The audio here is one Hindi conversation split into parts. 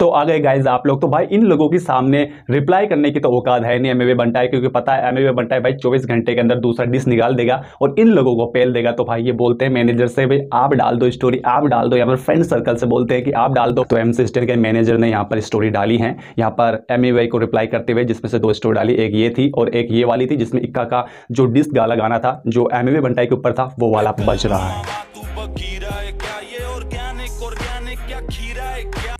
तो आ गए गाइज आप लोग तो भाई इन लोगों के सामने रिप्लाई करने की तो औकात है नहीं एम ए है क्योंकि पता है एम ए है भाई 24 घंटे के अंदर दूसरा डिश निकाल देगा और इन लोगों को पेल देगा तो भाई ये बोलते हैं मैनेजर से भाई आप डाल दो स्टोरी आप डाल दो या फिर फ्रेंड सर्कल से बोलते हैं कि आप डाल दो तो एम के मैनेजर ने यहाँ पर स्टोरी डाली है यहाँ पर एम ए को रिप्लाई करते हुए जिसमें से दो स्टोरी डाली एक ये थी और एक ये वाली थी जिसमें इक्का का जो डिस्क गाला गाना था जो एम ए के ऊपर था वो वाला बच रहा है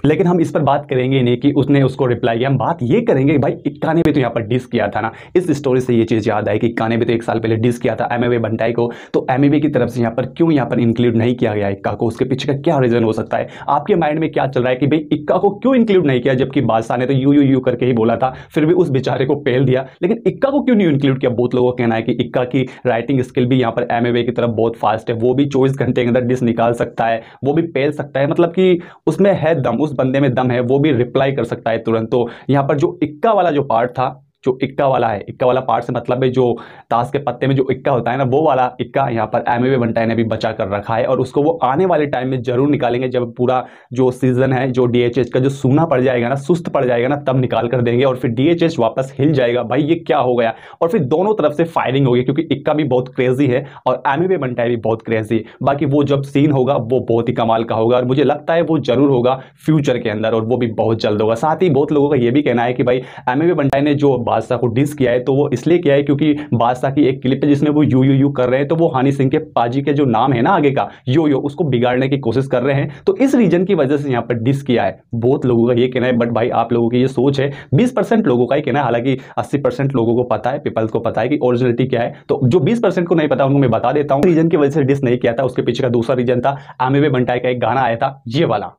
लेकिन हम इस पर बात करेंगे नहीं कि उसने उसको रिप्लाई किया हम बात ये करेंगे कि भाई इक्का ने भी तो यहाँ पर डिस किया था ना इस स्टोरी से ये चीज़ याद आई कि इक्का ने भी तो एक साल पहले डिस किया था एम ए को तो एम की तरफ से यहाँ पर क्यों यहाँ पर इंक्लूड नहीं किया गया इक्का को उसके पीछे का क्या रीज़न हो सकता है आपके माइंड में क्या चल रहा है कि भाई इक्का को क्यों इंक्लूड नहीं किया जबकि बादशाह ने तो यू यू यू करके ही बोला था फिर भी उस बेचारे को पहल दिया लेकिन इक्का को क्यों नहीं इंक्लूड किया बहुत लोगों का कहना है कि इक्का की राइटिंग स्किल भी यहाँ पर एम की तरफ बहुत फास्ट है वो भी चौबीस घंटे के अंदर डिस निकाल सकता है वो भी पहल सकता है मतलब कि उसमें है दम उस बंदे में दम है वो भी रिप्लाई कर सकता है तुरंत तो यहां पर जो इक्का वाला जो पार्ट था जो इक्का वाला है इक्का वाला पार्ट से मतलब है जो ताश के पत्ते में जो इक्का होता है ना वो वाला इक्का यहाँ पर एम ए ने भी बचा कर रखा है और उसको वो आने वाले टाइम में जरूर निकालेंगे जब पूरा जो सीजन है जो डी का जो सूना पड़ जाएगा ना सुस्त पड़ जाएगा ना तब निकाल कर देंगे और फिर डी वापस हिल जाएगा भाई ये क्या हो गया और फिर दोनों तरफ से फायरिंग होगी क्योंकि इक्का भी बहुत क्रेजी है और एम ए भी बहुत क्रेजी है बाकी वो जब सीन होगा वो बहुत ही कमाल का होगा और मुझे लगता है वो जरूर होगा फ्यूचर के अंदर और वो भी बहुत जल्द होगा साथ ही बहुत लोगों का ये भी कहना है कि भाई एम ए ने जो बादशाह को डिस किया है तो वो इसलिए किया है क्योंकि बादशाह की एक क्लिप है जिसमें वो यू यू यू कर रहे हैं तो वो हानि सिंह के पाजी के जो नाम है ना आगे का यो यो उसको बिगाड़ने की कोशिश कर रहे हैं तो इस रीजन की वजह से यहाँ पर डिस किया है बहुत लोगों का ये कहना है बट भाई आप लोगों की ये सोच है बीस लोगों का ही कहना है हालांकि अस्सी लोगों को पता है पीपल्स को पता है कि ओरिजिनलिटी क्या है तो जो बीस को नहीं पता उनको मैं बता देता हूँ रीजन की वजह से डिस नहीं किया था उसके पीछे का दूसरा रीजन था आमिबे बंटाई का एक गाना आया था ये वाला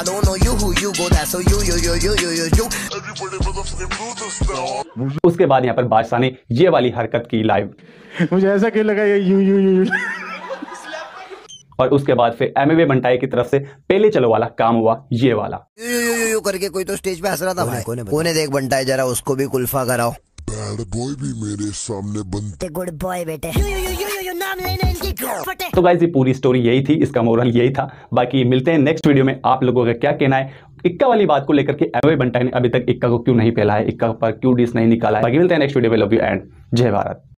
I don't know you who you go that so you you you you you you you उसके बाद यहाँ पर बादशाह ने ये वाली हरकत की लाइव मुझे ऐसा क्यों लगा ये यू यू यू, यू। और उसके बाद फिर एम ए बंटाई की तरफ से पहले चलो वाला काम हुआ ये वाला यू यू यू, यू करके कोई तो स्टेज पे हंस रहा था भाई कोने, कोने देख बंटाई जरा उसको भी कुल्फा कराओ बैड बॉय भी मेरे सामने बनते गुड बॉय बेटे तो गाइज ये पूरी स्टोरी यही थी इसका मोरल यही था बाकी मिलते हैं नेक्स्ट वीडियो में आप लोगों का क्या कहना है इक्का वाली बात को लेकर के एवे बंटा ने अभी तक इक्का को क्यों नहीं फैला है इक्का पर क्यों डिस नहीं निकाला है बाकी मिलते हैं नेक्स्ट वीडियो में लव यू एंड जय भारत